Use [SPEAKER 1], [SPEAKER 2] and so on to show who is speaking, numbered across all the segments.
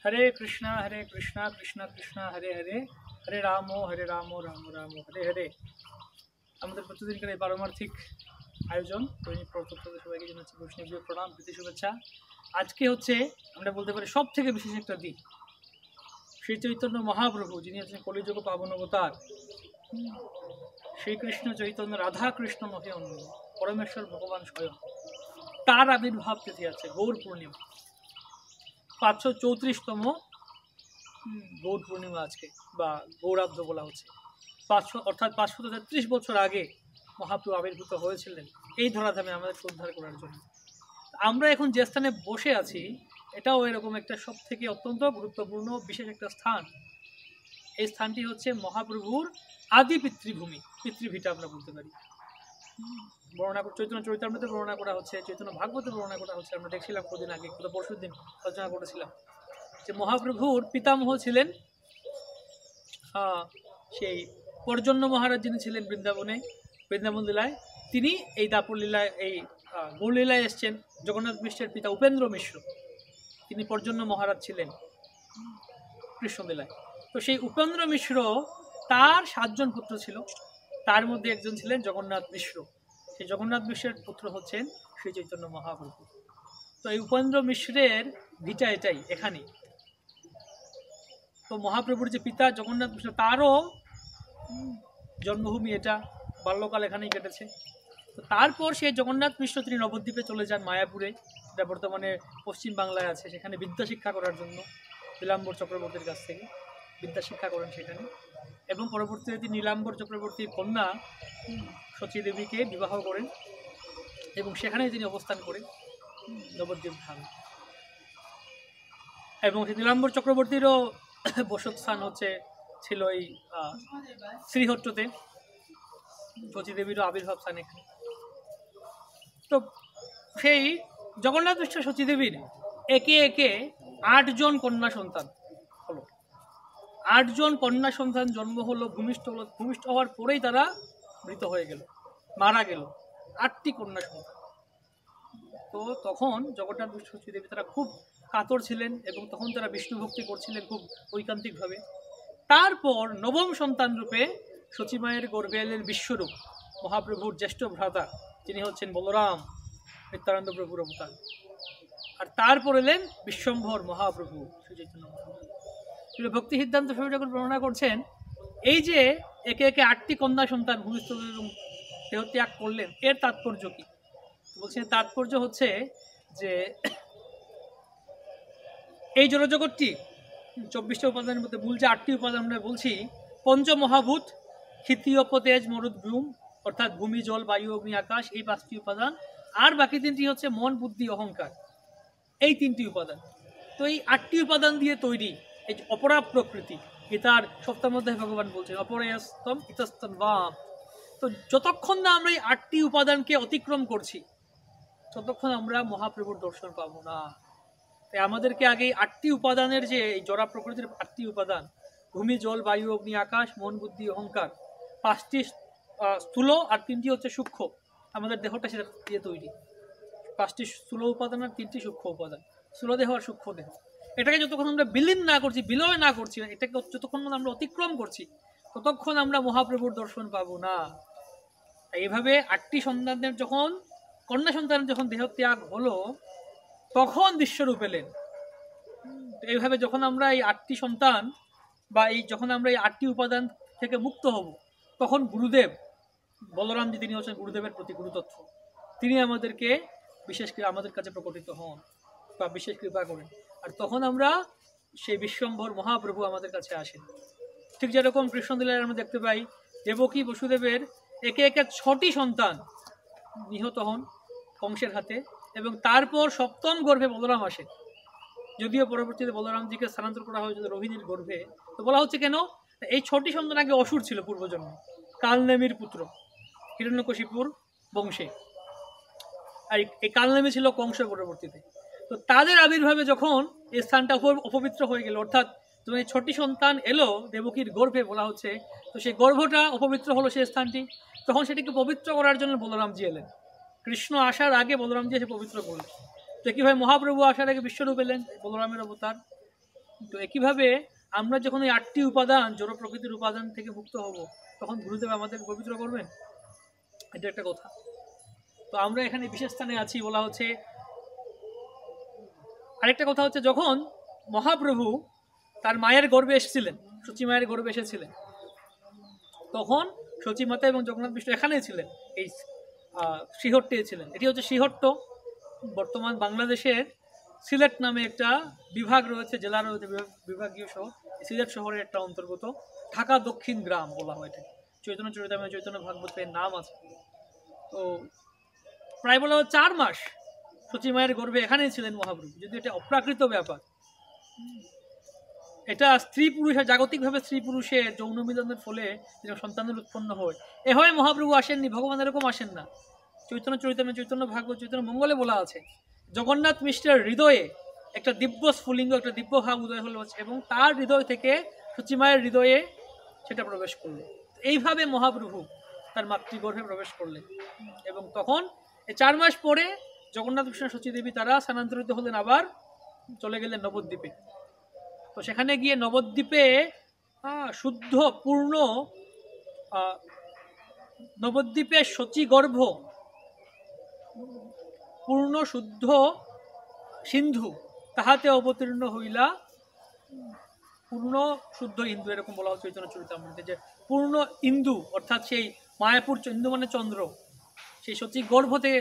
[SPEAKER 1] হরে কৃষ্ণ হরে কৃষ্ণ কৃষ্ণ কৃষ্ণ হরে হরে হরে রাম হরে রাম রাম রাম হরে হরে আমাদের প্রতিদিনকার এই পারমার্থিক আয়োজন সবাইকে জানাচ্ছি বৈষ্ণবীয় প্রণাম প্রীতি শুভেচ্ছা আজকে হচ্ছে আমরা বলতে পারি সব থেকে বিশেষ একটা দিক শ্রী চৈতন্য মহাপ্রভু যিনি হচ্ছেন কলিযুগ পাবন অবতার শ্রীকৃষ্ণ চৈতন্য রাধা কৃষ্ণ মহে অন্য পরমেশ্বর ভগবান স্বয়ং তার আবির্ভাব তিথি আছে গৌর পূর্ণিমা পাঁচশো চৌত্রিশতম গৌর পূর্ণিমা আজকে বা গৌরাব্দ বলা হচ্ছে পাঁচশো অর্থাৎ পাঁচশো তেত্রিশ বছর আগে মহাপ্রভু আবির্ভূত হয়েছিলেন এই ধরাধামে আমাদেরকে উদ্ধার করার জন্য আমরা এখন যে স্থানে বসে আছি এটাও এরকম একটা সব থেকে অত্যন্ত গুরুত্বপূর্ণ বিশেষ একটা স্থান এই স্থানটি হচ্ছে মহাপ্রভুর আদি পিতৃভূমি পিতৃভিটা আমরা বলতে পারি বর্ণনা করছে চৈতন্য চরিতামৃতে বর্ণনা করা হচ্ছে চৈতন্য ভাগবত বর্ণনা করা হচ্ছে আমরা দেখছিলাম কদিন আগে কত পরশুর দিন আলোচনা করেছিলাম যে মহাপ্রভুর পিতামহ ছিলেন হ্যাঁ, সেই পর্জন্য মহারাজ যিনি ছিলেন বৃন্দাবনে বৃন্দাবন লীলায় তিনি এই দাপুর লীলায় এই গৌরলীলায় এসছেন জগন্নাথ মিশ্রের পিতা উপেন্দ্র মিশ্র তিনি পর্জন্য মহারাজ ছিলেন কৃষ্ণ লীলায় তো সেই উপেন্দ্র মিশ্র তার সাতজন পুত্র ছিল তার মধ্যে একজন ছিলেন জগন্নাথ মিশ্র সেই জগন্নাথ মিশ্রের পুত্র হচ্ছেন শ্রী চৈতন্য মহাপ্রভু তো এই উপেন্দ্র মিশ্রের ভিটা এটাই এখানে তো মহাপ্রভুর যে পিতা জগন্নাথ মিশ্র তারও জন্মভূমি এটা বাল্যকাল এখানেই কেটেছে তো তারপর সেই জগন্নাথ মিশ্র তিনি নবদ্বীপে চলে যান মায়াপুরে যেটা বর্তমানে পশ্চিম বাংলায় আছে সেখানে বিদ্যা শিক্ষা করার জন্য বিলাম্বর চক্রবর্তীর কাছ থেকে বিদ্যা শিক্ষা করেন সেখানে এবং পরবর্তীতে তিনি নীলাম্বর চক্রবর্তী কন্যা দেবীকে বিবাহ করেন এবং সেখানেই তিনি অবস্থান করেন নবদ্বীপ ধাম এবং নীলাম্বর চক্রবর্তীরও বসতস্থান হচ্ছে ছিল এই শ্রীহট্টতে সতীদেবীরও আবির্ভাব স্থান এখানে তো সেই জগন্নাথ বিশ্ব সতীদেবীর একে একে আটজন কন্যা সন্তান আটজন কন্যা সন্তান জন্ম হলো ভূমিষ্ঠ হলো ভূমিষ্ঠ হওয়ার পরেই তারা মৃত হয়ে গেল মারা গেল আটটি কন্যা সন্তান তো তখন জগন্নাথ বিষ্ণু দেবী তারা খুব কাতর ছিলেন এবং তখন তারা বিষ্ণু ভক্তি করছিলেন খুব ঐকান্তিকভাবে তারপর নবম সন্তান রূপে সচিমায়ের গর্বে এলেন বিশ্বরূপ মহাপ্রভুর জ্যেষ্ঠ ভ্রাতা তিনি হচ্ছেন বলরাম নিত্যানন্দ প্রভুর অবতার আর তারপর এলেন বিশ্বম্ভর মহাপ্রভু শ্রী মহাপ্রভু ভক্তি সিদ্ধান্ত স্বামী ঠাকুর বর্ণনা করছেন এই যে একে একে আটটি কন্যা সন্তান ভূমিষ্ঠ এবং ত্যাগ করলেন এর তাৎপর্য কি বলছেন তাৎপর্য হচ্ছে যে এই জড়জগৎটি চব্বিশটা উপাদানের মধ্যে বলছে যে আটটি উপাদান আমরা বলছি পঞ্চমহাভূত ক্ষিতীয়পতেজ মরুদ ভ্রুম অর্থাৎ ভূমি জল বায়ু অগ্নি আকাশ এই পাঁচটি উপাদান আর বাকি তিনটি হচ্ছে মন বুদ্ধি অহংকার এই তিনটি উপাদান তো এই আটটি উপাদান দিয়ে তৈরি এই যে অপরা প্রকৃতি গীতার সপ্তাহের মধ্যে ভগবান বলছেন অপরেস্তম ইতস্তন বা তো যতক্ষণ না আমরা এই আটটি উপাদানকে অতিক্রম করছি ততক্ষণ আমরা মহাপ্রভুর দর্শন পাবো না তাই আমাদেরকে আগে আটটি উপাদানের যে এই জরা প্রকৃতির আটটি উপাদান ভূমি জল বায়ু অগ্নি আকাশ মন বুদ্ধি অহংকার পাঁচটি স্থূল আর তিনটি হচ্ছে সূক্ষ্ম আমাদের দেহটা সেটা দিয়ে তৈরি পাঁচটি স্থূল উপাদান আর তিনটি সূক্ষ্ম উপাদান স্থূল দেহ আর সূক্ষ্ম দেহ এটাকে যতক্ষণ আমরা বিলীন না করছি বিলয় না করছি এটাকে যতক্ষণ আমরা অতিক্রম করছি ততক্ষণ আমরা মহাপ্রভুর দর্শন পাবো না এইভাবে আটটি সন্তানদের যখন কন্যা সন্তানের যখন দেহত্যাগ হলো তখন বিশ্বরূপ এলেন এইভাবে যখন আমরা এই আটটি সন্তান বা এই যখন আমরা এই আটটি উপাদান থেকে মুক্ত হব তখন গুরুদেব বলরামজি তিনি হচ্ছেন গুরুদেবের প্রতি গুরুতত্ব তিনি আমাদেরকে বিশেষ করে আমাদের কাছে প্রকটিত হন বা বিশেষ কৃপা করেন আর তখন আমরা সেই বিশ্বম্ভর মহাপ্রভু আমাদের কাছে আসেন ঠিক যেরকম দিলায় আমরা দেখতে পাই দেবকী বসুদেবের একে একে ছটি সন্তান নিহত হন কংসের হাতে এবং তারপর সপ্তম গর্ভে বলরাম আসে যদিও পরবর্তীতে বলরামজিকে স্থানান্তর করা হয়েছিল রোহিণীর গর্ভে তো বলা হচ্ছে কেন এই ছটি সন্তান আগে অসুর ছিল পূর্বজন্ম কালনেমির পুত্র হিরণ্যকশিপুর বংশে আর এই কালনেমি ছিল কংস পরবর্তীতে তো তাদের আবির্ভাবে যখন এই স্থানটা অপবিত্র হয়ে গেল অর্থাৎ তুমি এই সন্তান এলো দেবকীর গর্ভে বলা হচ্ছে তো সেই গর্ভটা অপবিত্র হলো সেই স্থানটি তখন সেটিকে পবিত্র করার জন্য বলরামজি এলেন কৃষ্ণ আসার আগে বলরামজি এসে পবিত্র করলেন তো একইভাবে মহাপ্রভু আসার আগে বিশ্বরূপ এলেন বলরামের অবতার তো একইভাবে আমরা যখন এই আটটি উপাদান জড় প্রকৃতির উপাদান থেকে মুক্ত হব তখন গুরুদেব আমাদের পবিত্র করবেন এটা একটা কথা তো আমরা এখানে বিশেষ স্থানে আছি বলা হচ্ছে আরেকটা কথা হচ্ছে যখন মহাপ্রভু তার মায়ের গর্বে এসেছিলেন শচী মায়ের গর্বে এসেছিলেন তখন শচীমাতা এবং জগন্নাথ বিষ্ণু এখানেই ছিলেন এই শ্রীহট্টে ছিলেন এটি হচ্ছে শ্রীহট্ট বর্তমান বাংলাদেশের সিলেট নামে একটা বিভাগ রয়েছে জেলা রয়েছে বিভাগীয় শহর সিলেট শহরের একটা অন্তর্গত ঢাকা দক্ষিণ গ্রাম বলা হয় এটাকে চৈতন্য চরিতামে চৈতন্য ভাগবতের নাম আছে তো প্রায় বলা চার মাস শচী মায়ের গর্ভে এখানেই ছিলেন মহাপ্রভু যদি এটা অপ্রাকৃত ব্যাপার এটা স্ত্রী পুরুষের জাগতিকভাবে স্ত্রী পুরুষের যৌন মিলনের ফলে যেরকম সন্তানের উৎপন্ন হয় এভাবে মহাপ্রভু আসেননি ভগবান এরকম আসেন না চৈতন্য চৈতন্য চৈতন্য ভাগ্য চৈতন্য মঙ্গলে বলা আছে জগন্নাথ মিষ্টের হৃদয়ে একটা দিব্য স্ফুলিঙ্গ একটা দিব্য ভাব উদয় হলো এবং তার হৃদয় থেকে সচিমায়ের হৃদয়ে সেটা প্রবেশ করলো এইভাবে মহাপ্রভু তার মাতৃগর্ভে প্রবেশ করলেন এবং তখন চার মাস পরে জগন্নাথ কৃষ্ণ দেবী তারা স্থানান্তরিত হলেন আবার চলে গেলেন নবদ্বীপে তো সেখানে গিয়ে নবদ্বীপে শুদ্ধ পূর্ণ নবদ্বীপে গর্ভ পূর্ণ শুদ্ধ সিন্ধু তাহাতে অবতীর্ণ হইলা পূর্ণ শুদ্ধ ইন্দু এরকম বলা হচ্ছে চৈতন্য যে পূর্ণ ইন্দু অর্থাৎ সেই মায়াপুর ইন্দু মানে চন্দ্র সেই সত্যি গর্ভ থেকে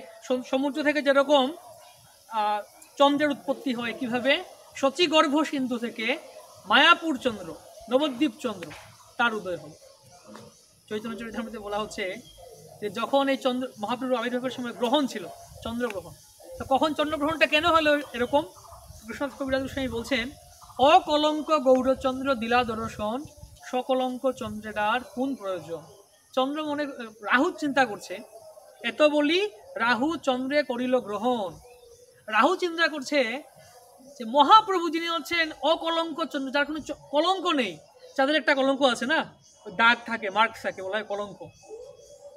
[SPEAKER 1] সমুদ্র থেকে যেরকম চন্দ্রের উৎপত্তি হয় কিভাবে সচি গর্ভ সিন্ধু থেকে মায়াপুর চন্দ্র নবদ্বীপ চন্দ্র তার উদয় হল চৈতন্য বলা হচ্ছে যে যখন এই চন্দ্র মহাপ্রভু আবির্ভাবের সময় গ্রহণ ছিল চন্দ্রগ্রহণ তো কখন চন্দ্রগ্রহণটা কেন হলো এরকম কৃষ্ণনাথ কবিরাজ গোস্বামী বলছেন অকলঙ্ক গৌরচন্দ্র দিলা দর্শন সকলঙ্ক চন্দ্রেরার কোন প্রয়োজন চন্দ্র মনে রাহু চিন্তা করছে এত বলি রাহু চন্দ্রে করিল গ্রহণ রাহু চিন্তা করছে যে মহাপ্রভু যিনি হচ্ছেন অকলঙ্ক চন্দ্র যার কোনো কলঙ্ক নেই যাদের একটা কলঙ্ক আছে না দাগ থাকে মার্কস থাকে বলা হয় কলঙ্ক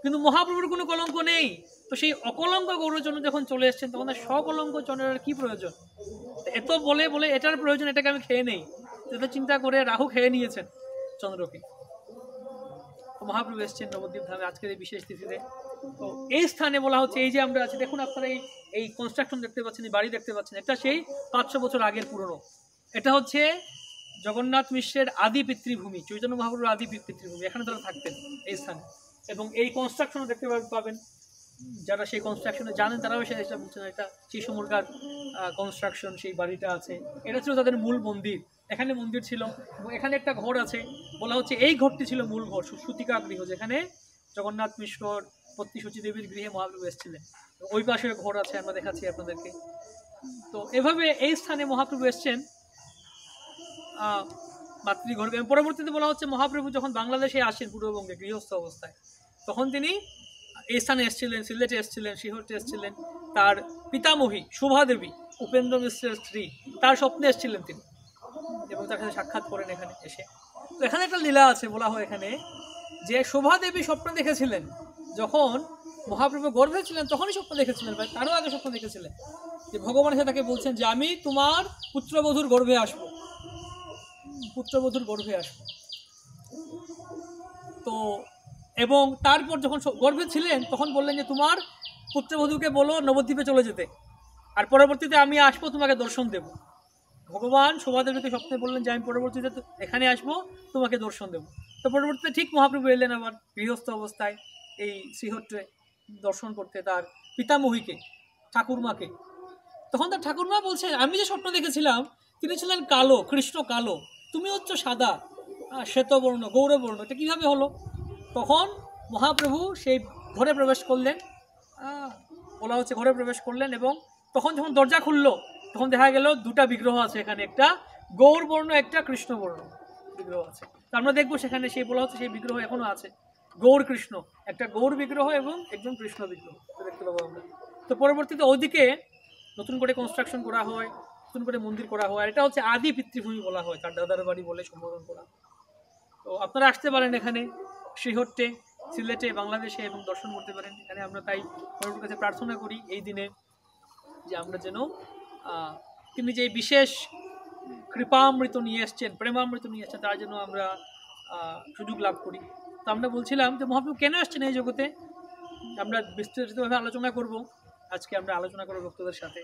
[SPEAKER 1] কিন্তু মহাপ্রভুর কোনো কলঙ্ক নেই তো সেই অকলঙ্ক গৌরচন্দ্র যখন চলে এসছেন তখন সকলঙ্ক চন্দ্রের কি প্রয়োজন এত বলে বলে এটার প্রয়োজন এটাকে আমি খেয়ে নেই এত চিন্তা করে রাহু খেয়ে নিয়েছেন চন্দ্রকে মহাপ্রভু এসছেন নবদ্বীপ ধামে আজকের এই বিশেষ তিথিতে এই স্থানে বলা হচ্ছে এই যে আমরা আছি দেখুন আপনারা এই এই কনস্ট্রাকশন দেখতে পাচ্ছেন এই বাড়ি দেখতে পাচ্ছেন এটা সেই পাঁচশো বছর আগের পুরনো এটা হচ্ছে জগন্নাথ মিশ্রের আদি পিতৃভূমি চৈতন্য মহাপুরের আদি পিতৃভূমি এখানে তারা থাকতেন এই স্থানে এবং এই কনস্ট্রাকশনও দেখতে পাবেন যারা সেই কনস্ট্রাকশনে জানেন তারাও সে এটা বলছেন এটা সেই কনস্ট্রাকশন সেই বাড়িটা আছে এটা ছিল তাদের মূল মন্দির এখানে মন্দির ছিল এখানে একটা ঘর আছে বলা হচ্ছে এই ঘরটি ছিল মূল ঘর সুতিকা গৃহ যেখানে জগন্নাথ মিশ্রর সূচী দেবীর গৃহে মহাপ্রভু এসেছিলেন ওই পাশে ঘর আছে আমরা দেখাচ্ছি আপনাদেরকে তো এভাবে এই স্থানে মহাপ্রভু এসছেন মাতৃগর্ভে পরবর্তীতে বলা হচ্ছে মহাপ্রভু যখন বাংলাদেশে আসেন পূর্ববঙ্গে গৃহস্থ অবস্থায় তখন তিনি এই স্থানে এসেছিলেন সিলেটে এসেছিলেন শিহরটে এসেছিলেন তার পিতামহী দেবী উপেন্দ্র মিশ্রের স্ত্রী তার স্বপ্নে এসেছিলেন তিনি এবং তার সাথে সাক্ষাৎ করেন এখানে এসে তো এখানে একটা লীলা আছে বলা হয় এখানে যে দেবী স্বপ্ন দেখেছিলেন যখন মহাপ্রভু গর্ভে ছিলেন তখনই স্বপ্ন দেখেছিলেন ভাই তারও আগে স্বপ্ন দেখেছিলেন যে ভগবান এসে তাকে বলছেন যে আমি তোমার পুত্রবধূর গর্ভে আসবো পুত্রবধূর গর্ভে আসবো তো এবং তারপর যখন গর্ভে ছিলেন তখন বললেন যে তোমার পুত্রবধূকে বলো নবদ্বীপে চলে যেতে আর পরবর্তীতে আমি আসবো তোমাকে দর্শন দেব ভগবান শোভাদেবীকে স্বপ্নে বললেন যে আমি পরবর্তীতে এখানে আসবো তোমাকে দর্শন দেব তো পরবর্তীতে ঠিক মহাপ্রভু এলেন আবার গৃহস্থ অবস্থায় এই শ্রীহট্টে দর্শন করতে তার পিতামহীকে ঠাকুরমাকে তখন তার ঠাকুরমা বলছে আমি যে স্বপ্ন দেখেছিলাম তিনি ছিলেন কালো কৃষ্ণ কালো তুমি হচ্ছ সাদা শ্বেতবর্ণ গৌরবর্ণ এটা কীভাবে হলো তখন মহাপ্রভু সেই ঘরে প্রবেশ করলেন বলা হচ্ছে ঘরে প্রবেশ করলেন এবং তখন যখন দরজা খুলল তখন দেখা গেল দুটা বিগ্রহ আছে এখানে একটা গৌরবর্ণ একটা কৃষ্ণবর্ণ বিগ্রহ আছে আমরা দেখবো সেখানে সেই বলা হচ্ছে সেই বিগ্রহ এখনও আছে গৌর কৃষ্ণ একটা গৌর বিগ্রহ এবং একজন কৃষ্ণ বিগ্রহ দেখতে পাবো আমরা তো পরবর্তীতে ওইদিকে নতুন করে কনস্ট্রাকশন করা হয় নতুন করে মন্দির করা হয় এটা হচ্ছে আদি পিতৃভূমি বলা হয় তার দাদার বাড়ি বলে সম্বোধন করা তো আপনারা আসতে পারেন এখানে শ্রীহট্টে সিলেটে বাংলাদেশে এবং দর্শন করতে পারেন এখানে আমরা তাই প্রভুর কাছে প্রার্থনা করি এই দিনে যে আমরা যেন তিনি যে বিশেষ কৃপামৃত নিয়ে এসছেন প্রেমামৃত নিয়ে এসছেন তার জন্য আমরা সুযোগ লাভ করি তো আমরা বলছিলাম যে মহাপ্রভু কেন আসছেন এই জগতে আমরা বিস্তারিতভাবে আলোচনা করব আজকে আমরা আলোচনা করব ভক্তদের সাথে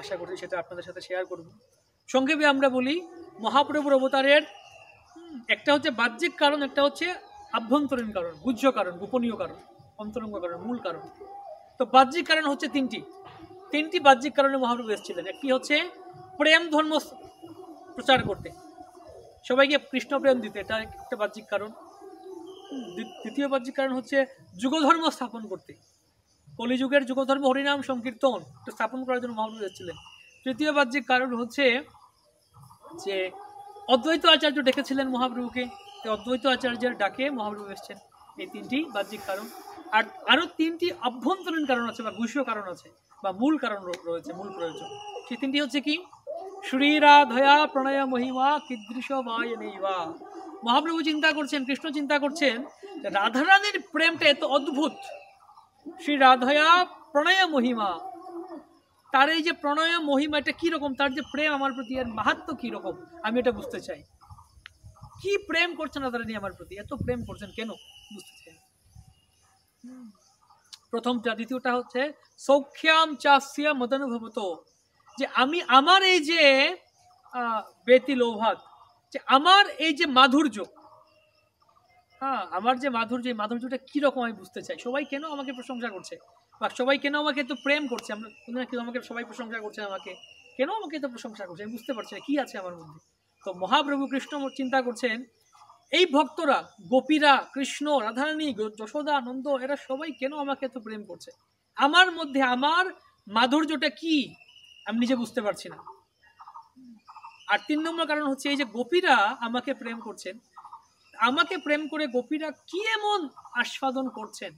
[SPEAKER 1] আশা করছি সেটা আপনাদের সাথে শেয়ার করব সংক্ষেপে আমরা বলি মহাপ্রভুর অবতারের একটা হচ্ছে বাহ্যিক কারণ একটা হচ্ছে আভ্যন্তরীণ কারণ গুহ্য কারণ গোপনীয় কারণ অন্তরঙ্গ কারণ মূল কারণ তো বাহ্যিক কারণ হচ্ছে তিনটি তিনটি বাহ্যিক কারণে মহাপ্রভু এসেছিলেন একটি হচ্ছে প্রেম ধর্ম প্রচার করতে সবাইকে কৃষ্ণ প্রেম দিতে এটা একটা বাহ্যিক কারণ দ্বিতীয় বাহ্যিক কারণ হচ্ছে যুগধর্ম স্থাপন করতে কলিযুগের যুগধর্ম হরিনাম সংকীর্তন স্থাপন করার জন্য মহাপ্রভু যাচ্ছিলেন তৃতীয় বাহ্যিক কারণ হচ্ছে যে অদ্বৈত আচার্য ডেকেছিলেন মহাপ্রভুকে অদ্বৈত আচার্যের ডাকে মহাপ্রভু এসছেন এই তিনটি বাহ্যিক কারণ আর আরও তিনটি আভ্যন্তরীণ কারণ আছে বা গুষীয় কারণ আছে বা মূল কারণ রয়েছে মূল প্রয়োজন সেই তিনটি হচ্ছে কি শ্রীরাধয়া প্রণয় মহিমা কিদৃশ বা মহাপ্রভু চিন্তা করছেন কৃষ্ণ চিন্তা করছেন রাধারানীর প্রেমটা এত অদ্ভুত শ্রী রাধয়া প্রণয় মহিমা তার এই যে প্রণয় মহিমা এটা কীরকম তার যে প্রেম আমার প্রতি এর মাহাত্ম কীরকম আমি এটা বুঝতে চাই কি প্রেম করছেন রাধারানী আমার প্রতি এত প্রেম করছেন কেন বুঝতে চাই প্রথমটা দ্বিতীয়টা হচ্ছে সৌখ্যাম চাষিয়া মদনুভবত যে আমি আমার এই যে বেতি লোভাত যে আমার এই যে মাধুর্য হ্যাঁ আমার যে মাধুর্য এই মাধুর্যটা কীরকম আমি বুঝতে চাই সবাই কেন আমাকে প্রশংসা করছে বা সবাই কেন আমাকে এত প্রেম করছে আমরা কেন আমাকে সবাই প্রশংসা করছে আমাকে কেন আমাকে এত প্রশংসা করছে আমি বুঝতে পারছি না কী আছে আমার মধ্যে তো মহাপ্রভু কৃষ্ণ চিন্তা করছেন এই ভক্তরা গোপীরা কৃষ্ণ রাধারানী যশোদা নন্দ এরা সবাই কেন আমাকে এত প্রেম করছে আমার মধ্যে আমার মাধুর্যটা কি আমি নিজে বুঝতে পারছি না আর তিন নম্বর কারণ হচ্ছে এই যে গোপীরা আমাকে প্রেম করছেন আমাকে প্রেম করে গোপীরা কি এমন আস্বাদন করছেন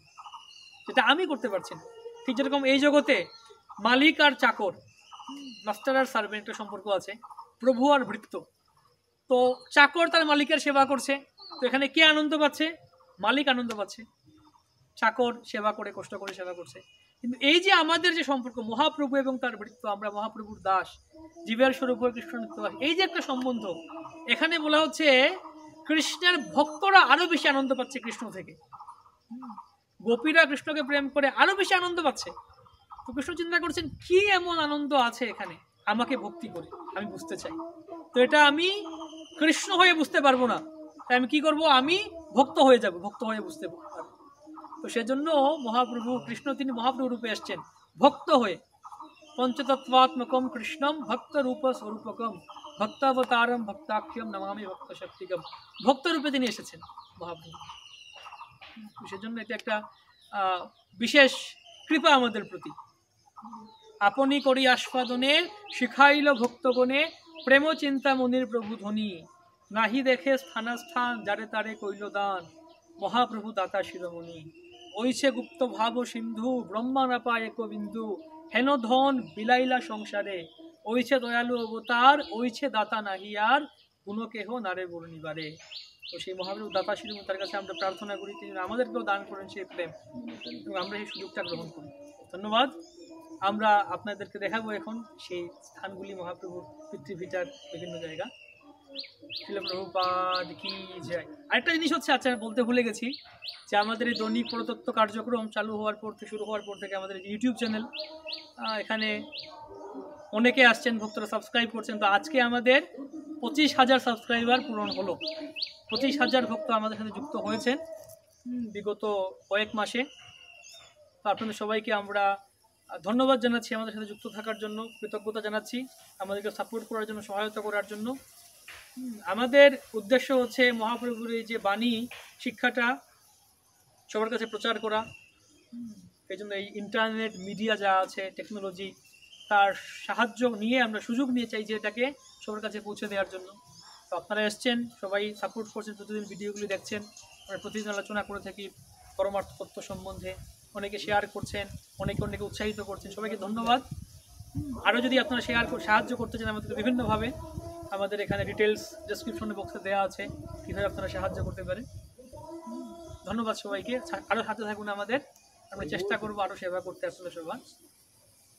[SPEAKER 1] যেটা আমি করতে পারছি না ঠিক যেরকম এই জগতে মালিক আর চাকর মাস্টার আর সার্ভেন্টের সম্পর্ক আছে প্রভু আর ভৃত্য তো চাকর তার মালিকের সেবা করছে তো এখানে কে আনন্দ পাচ্ছে মালিক আনন্দ পাচ্ছে চাকর সেবা করে কষ্ট করে সেবা করছে কিন্তু এই যে আমাদের যে সম্পর্ক মহাপ্রভু এবং তার ভৃত্য আমরা মহাপ্রভুর দাস জীবের স্বরূপ কৃষ্ণ এই যে একটা সম্বন্ধ এখানে বলা হচ্ছে কৃষ্ণের ভক্তরা আরো বেশি আনন্দ পাচ্ছে কৃষ্ণ থেকে গোপীরা কৃষ্ণকে প্রেম করে আরো বেশি আনন্দ পাচ্ছে তো কৃষ্ণ চিন্তা করছেন কি এমন আনন্দ আছে এখানে আমাকে ভক্তি করে আমি বুঝতে চাই তো এটা আমি কৃষ্ণ হয়ে বুঝতে পারবো না তাই আমি কি করব আমি ভক্ত হয়ে যাব ভক্ত হয়ে বুঝতে পারবো তো সেজন্য মহাপ্রভু কৃষ্ণ তিনি মহাপ্রভু রূপে এসছেন ভক্ত হয়ে পঞ্চতত্ত্বাত্মকম কৃষ্ণম ভক্ত রূপ স্বরূপকম ভক্তাবতারম ভক্তাক্ষম নমামি ভক্ত শক্তিকম ভক্ত রূপে তিনি এসেছেন মহাপ্রভু সেজন্য এটা একটা বিশেষ কৃপা আমাদের প্রতি আপনি করি আস্বাদনে শিখাইল ভক্তগণে প্রেম চিন্তা মনির প্রভু ধনী নাহি দেখে স্থানাস্থান যারে তারে কইল দান মহাপ্রভু দাতা শিরোমণি ঐশে গুপ্ত ভাব সিন্ধু পায় এক বিন্দু হেন ধন বিলাইলা সংসারে ঐছে দয়ালু অবতার ঐছে দাতা নাহি আর কোনো কেহ নারে বর্ণিবারে তো সেই মহাবীর দাতা শিরুম তার কাছে আমরা প্রার্থনা করি তিনি আমাদেরকেও দান করেন সেই প্রেম এবং আমরা সেই সুযোগটা গ্রহণ করি ধন্যবাদ আমরা আপনাদেরকে দেখাবো এখন সেই স্থানগুলি মহাপ্রভুর পৃথিবীটার বিভিন্ন জায়গা শিলপ্রভুপাদ কি যাই আরেকটা জিনিস হচ্ছে আচ্ছা বলতে ভুলে গেছি যে আমাদের এই দৈনিক প্রদত্ত কার্যক্রম চালু হওয়ার পর থেকে শুরু হওয়ার পর থেকে আমাদের ইউটিউব চ্যানেল এখানে অনেকে আসছেন ভক্তরা সাবস্ক্রাইব করছেন তো আজকে আমাদের পঁচিশ হাজার সাবস্ক্রাইবার পূরণ হলো পঁচিশ হাজার ভক্ত আমাদের সাথে যুক্ত হয়েছেন বিগত কয়েক মাসে আপনাদের সবাইকে আমরা ধন্যবাদ জানাচ্ছি আমাদের সাথে যুক্ত থাকার জন্য কৃতজ্ঞতা জানাচ্ছি আমাদেরকে সাপোর্ট করার জন্য সহায়তা করার জন্য আমাদের উদ্দেশ্য হচ্ছে মহাপ্রভুর এই যে বাণী শিক্ষাটা সবার কাছে প্রচার করা এই জন্য এই ইন্টারনেট মিডিয়া যা আছে টেকনোলজি তার সাহায্য নিয়ে আমরা সুযোগ নিয়ে চাই যে এটাকে সবার কাছে পৌঁছে দেওয়ার জন্য তো আপনারা এসছেন সবাই সাপোর্ট করছেন প্রতিদিন ভিডিওগুলি দেখছেন আমরা প্রতিদিন আলোচনা করে থাকি পরমার্থ তত্ত্ব সম্বন্ধে অনেকে শেয়ার করছেন অনেকে অনেকে উৎসাহিত করছেন সবাইকে ধন্যবাদ আরও যদি আপনারা শেয়ার সাহায্য করতে চান আমাদেরকে বিভিন্নভাবে আমাদের এখানে ডিটেলস ডেসক্রিপশন বক্সে দেওয়া আছে কীভাবে আপনারা সাহায্য করতে পারেন ধন্যবাদ সবাইকে আরও সাথে থাকুন আমাদের
[SPEAKER 2] আমরা চেষ্টা করবো
[SPEAKER 1] আরও সেবা করতে আসলে সবার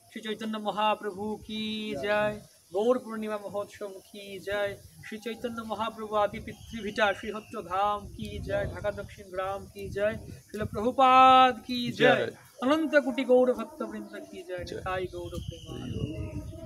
[SPEAKER 1] শ্রী চৈতন্য মহাপ্রভু কি যায় গৌর পূর্ণিমা মহোৎসব কি যায় শ্রী চৈতন্য মহাপ্রভু আদি পিতৃভিটা শ্রীহত্য ধাম কি যায় ঢাকা দক্ষিণ গ্রাম কি জয় শিল প্রভুপাদ কি যায় অনন্ত কোটি গৌর বৃন্দ কি যায় তাই গৌরব